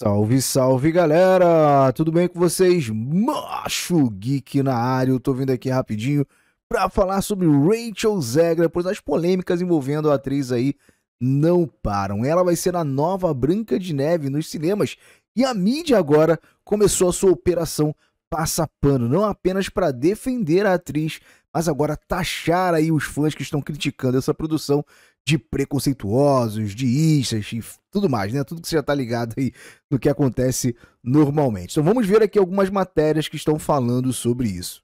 Salve, salve galera! Tudo bem com vocês? Macho Geek na área, eu tô vindo aqui rapidinho para falar sobre Rachel Zegler, pois as polêmicas envolvendo a atriz aí não param. Ela vai ser a nova Branca de Neve nos cinemas e a mídia agora começou a sua operação passapano, não apenas para defender a atriz, mas agora taxar aí os fãs que estão criticando essa produção de preconceituosos, de istas e tudo mais, né? Tudo que você já tá ligado aí no que acontece normalmente. Então vamos ver aqui algumas matérias que estão falando sobre isso.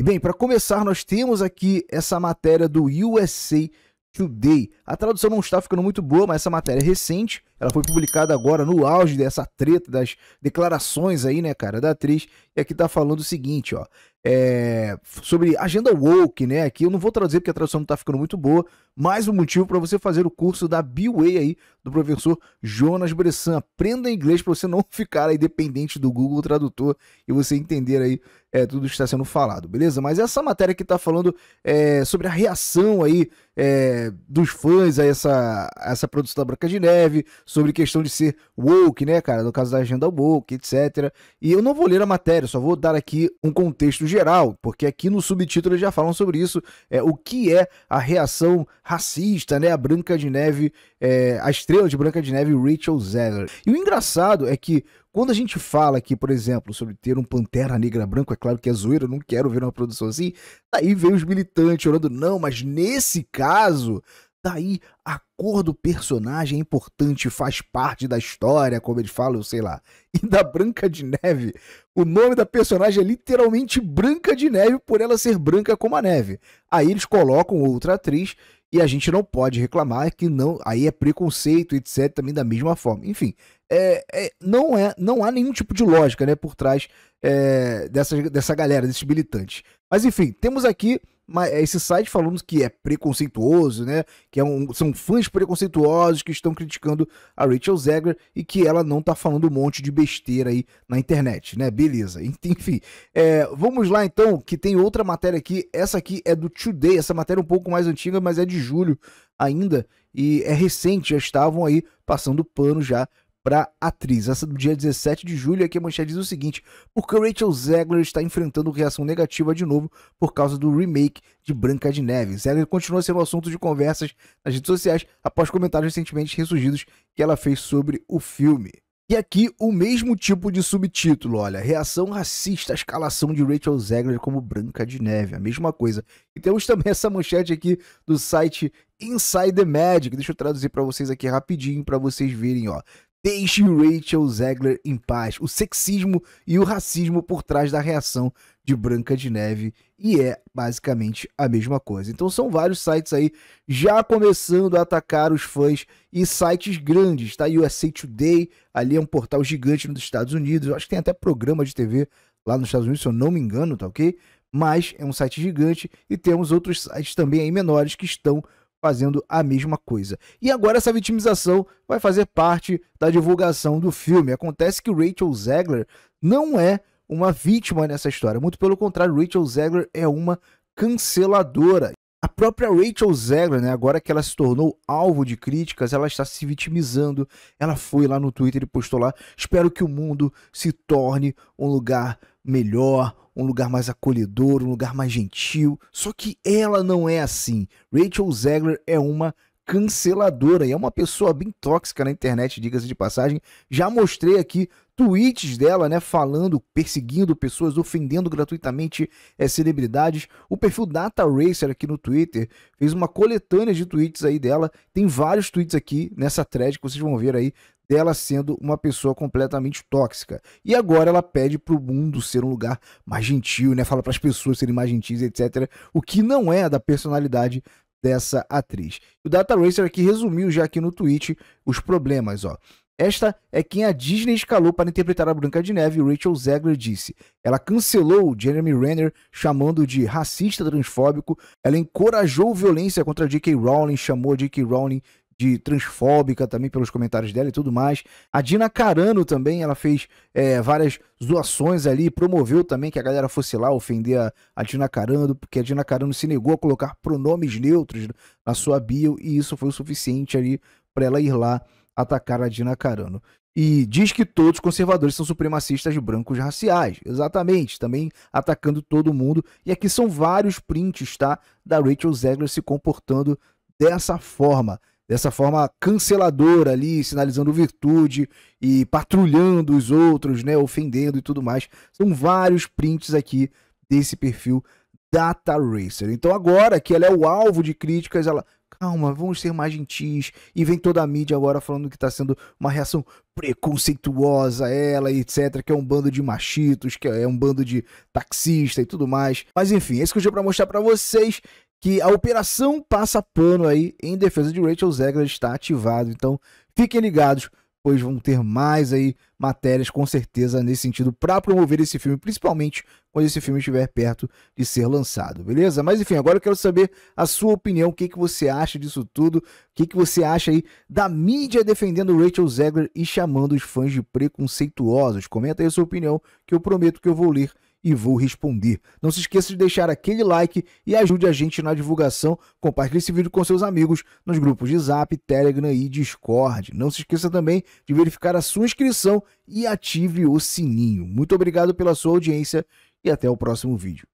E bem, para começar, nós temos aqui essa matéria do USA Today. A tradução não está ficando muito boa, mas essa matéria é recente ela foi publicada agora no auge dessa treta das declarações aí, né, cara, da atriz. E aqui tá falando o seguinte, ó. É, sobre agenda woke, né? Aqui eu não vou traduzir porque a tradução não tá ficando muito boa. Mais um motivo para você fazer o curso da B-Way aí do professor Jonas Bressan. Aprenda inglês para você não ficar aí dependente do Google Tradutor e você entender aí é, tudo que está sendo falado, beleza? Mas essa matéria que tá falando é, sobre a reação aí é, dos fãs a essa, a essa produção da Branca de Neve, sobre questão de ser woke, né, cara? No caso da agenda woke, etc. E eu não vou ler a matéria, só vou dar aqui um contexto geral, porque aqui no subtítulo eles já falam sobre isso, é, o que é a reação racista, né? A Branca de Neve, é, a estrela de Branca de Neve, Rachel Zegler. E o engraçado é que quando a gente fala aqui, por exemplo, sobre ter um Pantera Negra branco, é claro que é zoeira, eu não quero ver uma produção assim, aí vem os militantes orando, não, mas nesse caso, Daí a cor do personagem é importante, faz parte da história, como eles falam, sei lá. E da Branca de Neve, o nome da personagem é literalmente Branca de Neve por ela ser branca como a neve. Aí eles colocam outra atriz e a gente não pode reclamar que não, aí é preconceito, etc, também da mesma forma. Enfim, é, é, não, é, não há nenhum tipo de lógica né, por trás é, dessa, dessa galera, desses militantes. Mas enfim, temos aqui mas é esse site falando que é preconceituoso, né? Que é um, são fãs preconceituosos que estão criticando a Rachel Zegler e que ela não tá falando um monte de besteira aí na internet, né? Beleza. Enfim, é, vamos lá então, que tem outra matéria aqui. Essa aqui é do Today, essa matéria é um pouco mais antiga, mas é de julho ainda e é recente, já estavam aí passando pano já para atriz. Essa do dia 17 de julho, aqui a manchete diz o seguinte: porque Rachel Zegler está enfrentando reação negativa de novo por causa do remake de Branca de Neve. Zegler continua sendo assunto de conversas nas redes sociais após comentários recentemente ressurgidos que ela fez sobre o filme. E aqui o mesmo tipo de subtítulo, olha, reação racista à escalação de Rachel Zegler como Branca de Neve, a mesma coisa. E temos também essa manchete aqui do site Inside the Magic. Deixa eu traduzir para vocês aqui rapidinho para vocês verem, ó. Deixe Rachel Zegler em paz. O sexismo e o racismo por trás da reação de Branca de Neve e é basicamente a mesma coisa. Então são vários sites aí já começando a atacar os fãs e sites grandes, tá? USA Today, ali é um portal gigante nos Estados Unidos, eu acho que tem até programa de TV lá nos Estados Unidos, se eu não me engano, tá OK? Mas é um site gigante e temos outros sites também aí menores que estão fazendo a mesma coisa. E agora essa vitimização vai fazer parte da divulgação do filme. Acontece que Rachel Zegler não é uma vítima nessa história, muito pelo contrário, Rachel Zegler é uma canceladora. A própria Rachel Zegler, né, agora que ela se tornou alvo de críticas, ela está se vitimizando. Ela foi lá no Twitter e postou lá: "Espero que o mundo se torne um lugar melhor, um lugar mais acolhedor, um lugar mais gentil. Só que ela não é assim. Rachel Zegler é uma canceladora e é uma pessoa bem tóxica na internet, diga-se de passagem. Já mostrei aqui tweets dela, né, falando, perseguindo pessoas, ofendendo gratuitamente é, celebridades. O perfil Data Racer aqui no Twitter fez uma coletânea de tweets aí dela. Tem vários tweets aqui nessa thread que vocês vão ver aí dela sendo uma pessoa completamente tóxica. E agora ela pede pro mundo ser um lugar mais gentil, né? Fala para as pessoas serem mais gentis, etc. O que não é da personalidade dessa atriz. O Data Racer aqui resumiu já aqui no tweet os problemas, ó. Esta é quem a Disney escalou para interpretar a Branca de Neve, Rachel Zegler disse. Ela cancelou Jeremy Renner, chamando de racista transfóbico. Ela encorajou violência contra J.K. Rowling, chamou J.K. Rowling de transfóbica também pelos comentários dela e tudo mais. A Dina Carano também, ela fez é, várias zoações ali, promoveu também que a galera fosse lá ofender a, a Dina Carano, porque a Dina Carano se negou a colocar pronomes neutros na sua bio e isso foi o suficiente ali para ela ir lá atacar a Dina Carano. E diz que todos os conservadores são supremacistas brancos raciais. Exatamente, também atacando todo mundo. E aqui são vários prints, tá? Da Rachel Zegler se comportando dessa forma dessa forma canceladora ali, sinalizando virtude e patrulhando os outros, né, ofendendo e tudo mais. São vários prints aqui desse perfil Data Racer. Então agora que ela é o alvo de críticas, ela calma, vamos ser mais gentis. E vem toda a mídia agora falando que está sendo uma reação preconceituosa ela, etc, que é um bando de machitos, que é um bando de taxista e tudo mais. Mas enfim, esse é que eu tinha para mostrar para vocês que a operação passa pano aí em defesa de Rachel Zegler está ativado. Então, fiquem ligados, pois vão ter mais aí matérias com certeza nesse sentido para promover esse filme, principalmente quando esse filme estiver perto de ser lançado, beleza? Mas enfim, agora eu quero saber a sua opinião, o que, que você acha disso tudo, o que, que você acha aí da mídia defendendo Rachel Zegler e chamando os fãs de preconceituosos. Comenta aí a sua opinião que eu prometo que eu vou ler e vou responder. Não se esqueça de deixar aquele like e ajude a gente na divulgação. Compartilhe esse vídeo com seus amigos nos grupos de Zap, Telegram e Discord. Não se esqueça também de verificar a sua inscrição e ative o sininho. Muito obrigado pela sua audiência e até o próximo vídeo.